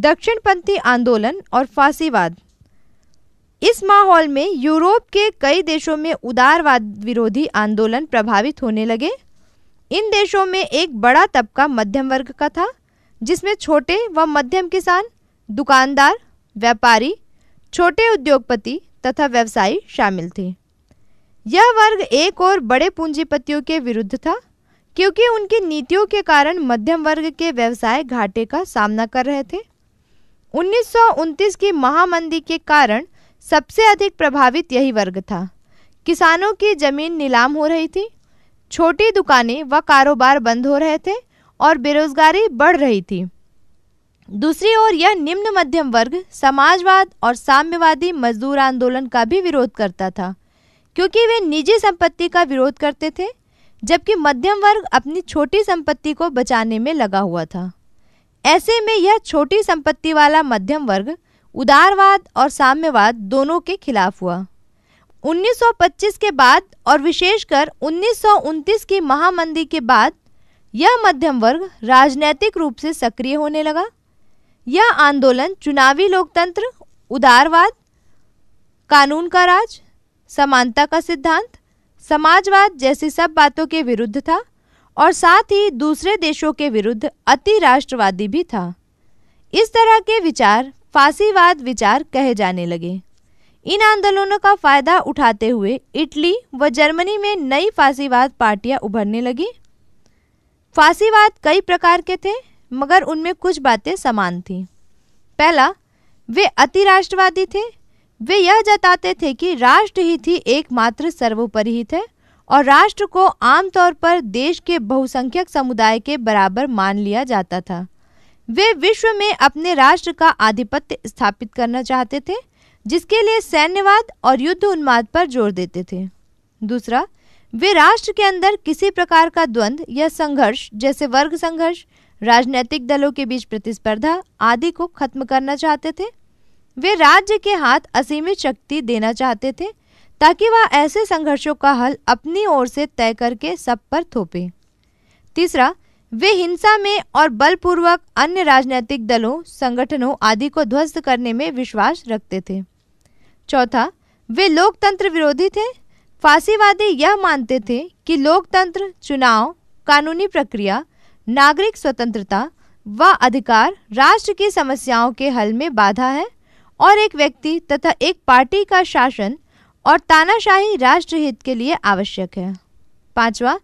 दक्षिणपंथी आंदोलन और फांसीवाद इस माहौल में यूरोप के कई देशों में उदारवाद विरोधी आंदोलन प्रभावित होने लगे इन देशों में एक बड़ा तबका मध्यम वर्ग का था जिसमें छोटे व मध्यम किसान दुकानदार व्यापारी छोटे उद्योगपति तथा व्यवसायी शामिल थे यह वर्ग एक और बड़े पूंजीपतियों के विरुद्ध था क्योंकि उनकी नीतियों के कारण मध्यम वर्ग के व्यवसाय घाटे का सामना कर रहे थे उन्नीस की महामंदी के कारण सबसे अधिक प्रभावित यही वर्ग था किसानों की जमीन नीलाम हो रही थी छोटी दुकानें व कारोबार बंद हो रहे थे और बेरोजगारी बढ़ रही थी दूसरी ओर यह निम्न मध्यम वर्ग समाजवाद और साम्यवादी मजदूर आंदोलन का भी विरोध करता था क्योंकि वे निजी संपत्ति का विरोध करते थे जबकि मध्यम वर्ग अपनी छोटी संपत्ति को बचाने में लगा हुआ था ऐसे में यह छोटी संपत्ति वाला मध्यम वर्ग उदारवाद और साम्यवाद दोनों के खिलाफ हुआ 1925 के बाद और विशेषकर 1929 की महामंदी के बाद यह मध्यम वर्ग राजनैतिक रूप से सक्रिय होने लगा यह आंदोलन चुनावी लोकतंत्र उदारवाद कानून का राज समानता का सिद्धांत समाजवाद जैसी सब बातों के विरुद्ध था और साथ ही दूसरे देशों के विरुद्ध अति राष्ट्रवादी भी था इस तरह के विचार फांसीवाद विचार कहे जाने लगे इन आंदोलनों का फायदा उठाते हुए इटली व जर्मनी में नई फांसीवाद पार्टियां उभरने लगी फांसीवाद कई प्रकार के थे मगर उनमें कुछ बातें समान थीं पहला वे अतिराष्ट्रवादी थे वे यह जताते थे कि राष्ट्र ही थी एकमात्र सर्वोपरि ही थे और राष्ट्र को आमतौर पर देश के बहुसंख्यक समुदाय के बराबर मान लिया जाता था वे विश्व में अपने राष्ट्र का आधिपत्य स्थापित करना चाहते थे जिसके लिए सैन्यवाद और युद्ध उन्माद पर जोर देते थे दूसरा वे राष्ट्र के अंदर किसी प्रकार का द्वंद्व या संघर्ष जैसे वर्ग संघर्ष राजनीतिक दलों के बीच प्रतिस्पर्धा आदि को खत्म करना चाहते थे वे राज्य के हाथ असीमित शक्ति देना चाहते थे ताकि वह ऐसे संघर्षों का हल अपनी ओर से तय करके सब पर थोपे तीसरा वे हिंसा में और बलपूर्वक अन्य राजनीतिक दलों संगठनों आदि को ध्वस्त करने में विश्वास रखते थे चौथा वे लोकतंत्र विरोधी थे फांसीवादी यह मानते थे कि लोकतंत्र चुनाव कानूनी प्रक्रिया नागरिक स्वतंत्रता व अधिकार राष्ट्र की समस्याओं के हल में बाधा है और एक व्यक्ति तथा एक पार्टी का शासन और तानाशाही राष्ट्रहित के लिए आवश्यक है पांचवा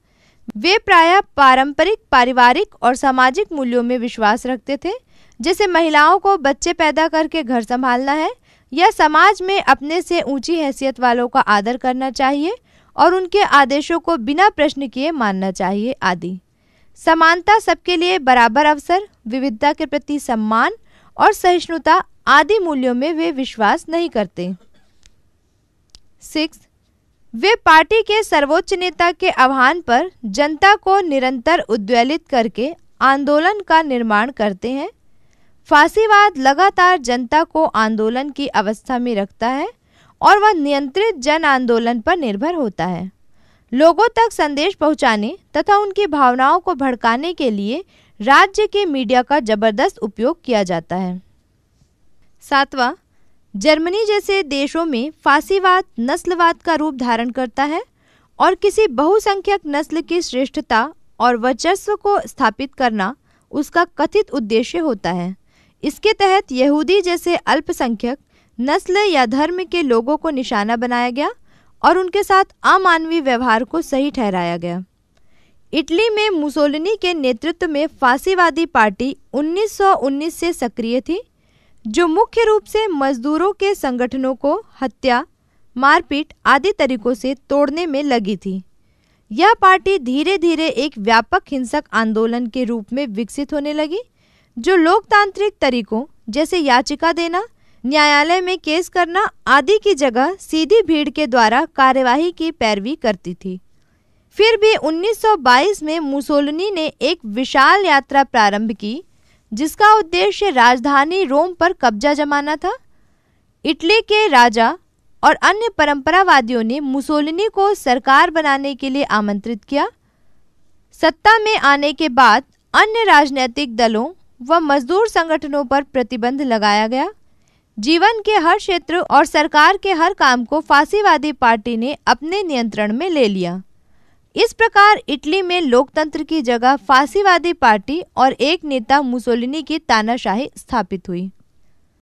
वे प्रायः पारंपरिक पारिवारिक और सामाजिक मूल्यों में विश्वास रखते थे जैसे महिलाओं को बच्चे पैदा करके घर संभालना है या समाज में अपने से ऊंची हैसियत वालों का आदर करना चाहिए और उनके आदेशों को बिना प्रश्न किए मानना चाहिए आदि समानता सबके लिए बराबर अवसर विविधता के प्रति सम्मान और सहिष्णुता आदि मूल्यों में वे विश्वास नहीं करते सिक्स वे पार्टी के सर्वोच्च नेता के आह्वान पर जनता को निरंतर उद्वेलित करके आंदोलन का निर्माण करते हैं फांसीवाद लगातार जनता को आंदोलन की अवस्था में रखता है और वह नियंत्रित जन आंदोलन पर निर्भर होता है लोगों तक संदेश पहुंचाने तथा उनकी भावनाओं को भड़काने के लिए राज्य के मीडिया का जबरदस्त उपयोग किया जाता है सातवां जर्मनी जैसे देशों में फांसीवाद नस्लवाद का रूप धारण करता है और किसी बहुसंख्यक नस्ल की श्रेष्ठता और वर्चस्व को स्थापित करना उसका कथित उद्देश्य होता है इसके तहत यहूदी जैसे अल्पसंख्यक नस्ल या धर्म के लोगों को निशाना बनाया गया और उनके साथ अमानवीय व्यवहार को सही ठहराया गया इटली में मुसोलिनी के नेतृत्व में फांसीवादी पार्टी 1919 से सक्रिय थी जो मुख्य रूप से मजदूरों के संगठनों को हत्या मारपीट आदि तरीकों से तोड़ने में लगी थी यह पार्टी धीरे धीरे एक व्यापक हिंसक आंदोलन के रूप में विकसित होने लगी जो लोकतांत्रिक तरीकों जैसे याचिका देना न्यायालय में केस करना आदि की जगह सीधी भीड़ के द्वारा कार्यवाही की पैरवी करती थी फिर भी 1922 में मुसोलिनी ने एक विशाल यात्रा प्रारंभ की जिसका उद्देश्य राजधानी रोम पर कब्जा जमाना था इटली के राजा और अन्य परंपरावादियों ने मुसोलिनी को सरकार बनाने के लिए आमंत्रित किया सत्ता में आने के बाद अन्य राजनैतिक दलों व मजदूर संगठनों पर प्रतिबंध लगाया गया जीवन के हर क्षेत्र और सरकार के हर काम को फांसीवादी पार्टी ने अपने नियंत्रण में ले लिया इस प्रकार इटली में लोकतंत्र की जगह फासीवादी पार्टी और एक नेता मुसोलिनी की तानाशाही स्थापित हुई